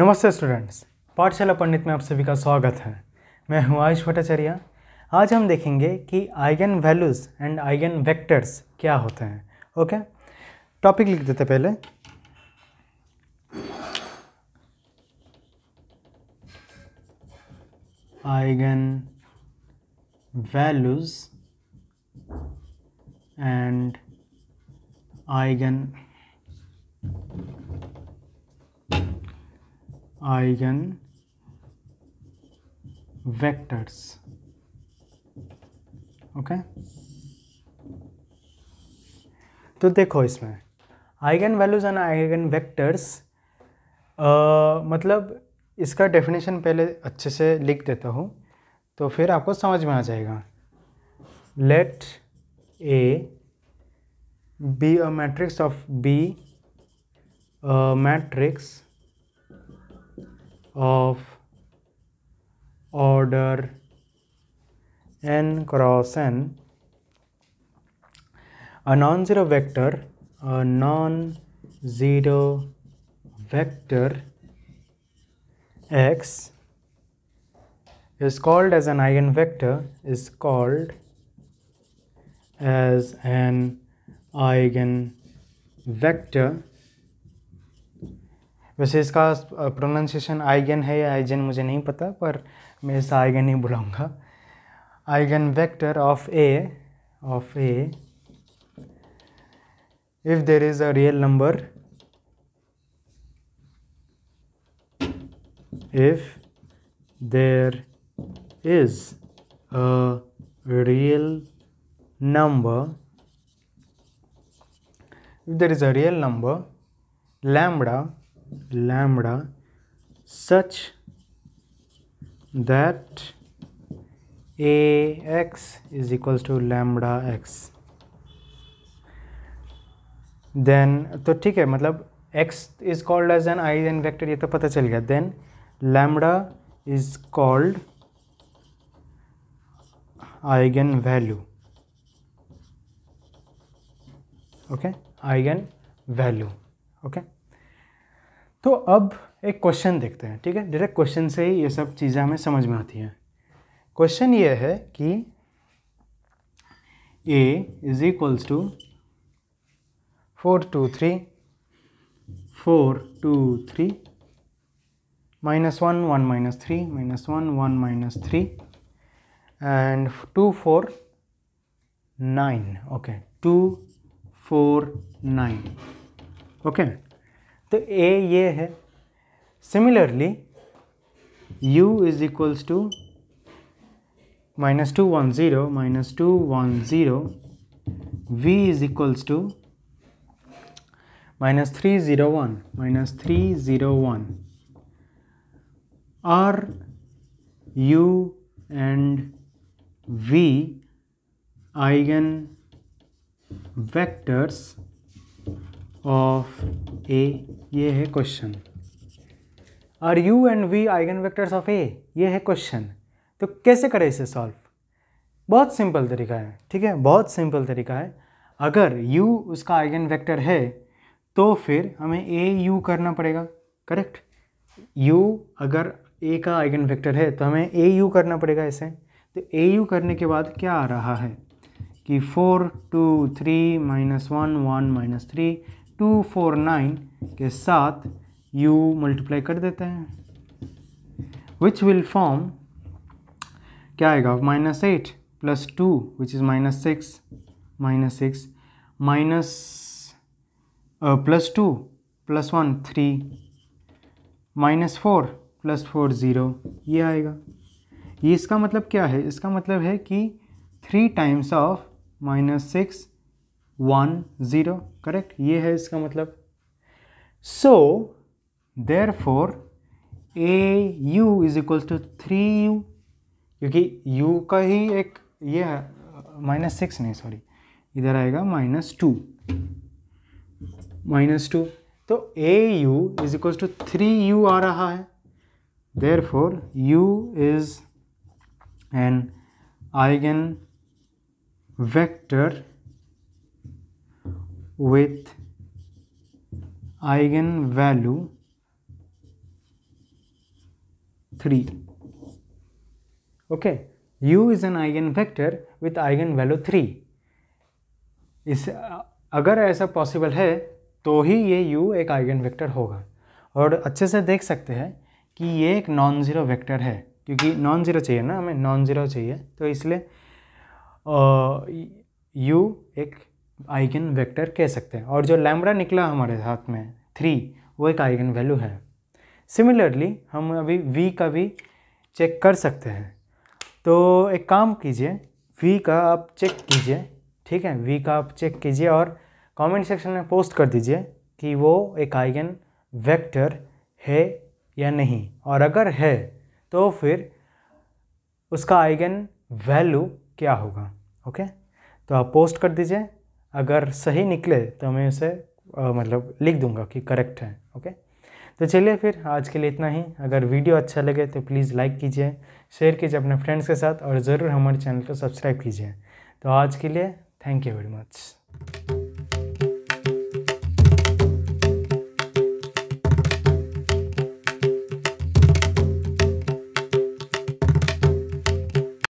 नमस्ते स्टूडेंट्स पाठशाला पंडित में आप सभी का स्वागत है मैं हूं आयुष भट्टाचार्य आज हम देखेंगे कि eigenvalues and eigenvectors क्या होते हैं ओके टॉपिक लिख देते पहले eigenvalues and eigen eigenvectors okay तो देखो इसमें eigenvalues and eigenvectors मतलब इसका डेफिनेशन पहले अच्छे से लिख देता हूँ तो फिर आपको समझ में आ जाएगा let A B a matrix of B matrix of order n cross n a non-zero vector a non-zero vector x is called as an eigenvector is called as an eigenvector वैसे इसका प्रोनाउंसिएशन आइगन है या eigen मुझे नहीं पता पर मैं इसे आइगन ही बुलाऊंगा eigenvector of A of A if there is a real number if there is a real number if there is a real number lambda lambda such that ax is equals to lambda x then तो ठीक है मतलब x is called as an eigen vector ये तो पता चल गया then lambda is called eigenvalue okay eigenvalue okay तो अब एक क्वेश्चन देखते हैं ठीक है डायरेक्ट क्वेश्चन से ही ये सब चीज़ें हमें समझ में आती हैं क्वेश्चन ये है कि A is equals to four two three four two three minus one one minus three minus one one minus three and two four nine okay two four nine okay तो ए ये है similarly u is equals to minus two one zero minus two one zero V is equals to minus three zero one minus three zero one are U and V eigenvectors of A ये है question are U and V eigenvectors of A ये है question तो कैसे करें इसे solve बहुत simple तरीका है ठीक है बहुत सिंपल तरीका है अगर u उसका आइगन वेक्टर है तो फिर हमें ए यू करना पड़ेगा करेक्ट u अगर ए का आइगन वेक्टर है तो हमें ए यू करना पड़ेगा इसे तो ए यू करने के बाद क्या आ रहा है कि four two three minus one one minus three two four nine के साथ u मल्टीप्लाई कर देते हैं विच विल फॉर्म क्या आएगा minus eight plus two which is minus six minus six minus plus two plus one three minus four plus four zero ये आएगा ये इसका मतलब क्या है इसका मतलब है कि three times of minus six one zero correct ये है इसका मतलब so therefore A U is equals to three U क्योंकि यू का ही एक ये है माइनस सिक्स नहीं सॉरी इधर आएगा माइनस टू माइनस टू तो A U is equal to three U आ रहा है therefore U is an eigen vector with eigenvalue 3 okay u is an eigenvector with eigenvalue 3 इस अगर ऐसा पॉसिबल है तो ही ये u एक आइगन वेक्टर होगा और अच्छे से देख सकते हैं कि ये एक नॉन ज़ीरो वेक्टर है क्योंकि नॉन ज़ीरो चाहिए ना हमें नॉन ज़ीरो चाहिए तो इसलिए यू एक आइगन वेक्टर कह सकते हैं और जो लैमड़ा निकला हमारे हाथ में थ्री वो एक आइगन वैल्यू है सिमिलरली हम अभी वी का भी चेक कर सकते हैं तो एक काम कीजिए वी का आप चेक कीजिए ठीक है वी का आप चेक कीजिए और कमेंट सेक्शन में पोस्ट कर दीजिए कि वो एक आइगन वेक्टर है या नहीं और अगर है तो फिर उसका आइगन वैल्यू क्या होगा ओके तो आप पोस्ट कर दीजिए अगर सही निकले तो मैं उसे आ, मतलब लिख दूंगा कि करेक्ट है ओके तो चलिए फिर आज के लिए इतना ही अगर वीडियो अच्छा लगे तो प्लीज़ लाइक कीजिए शेयर कीजिए अपने फ्रेंड्स के साथ और ज़रूर हमारे चैनल को सब्सक्राइब कीजिए तो आज के लिए थैंक यू वेरी मच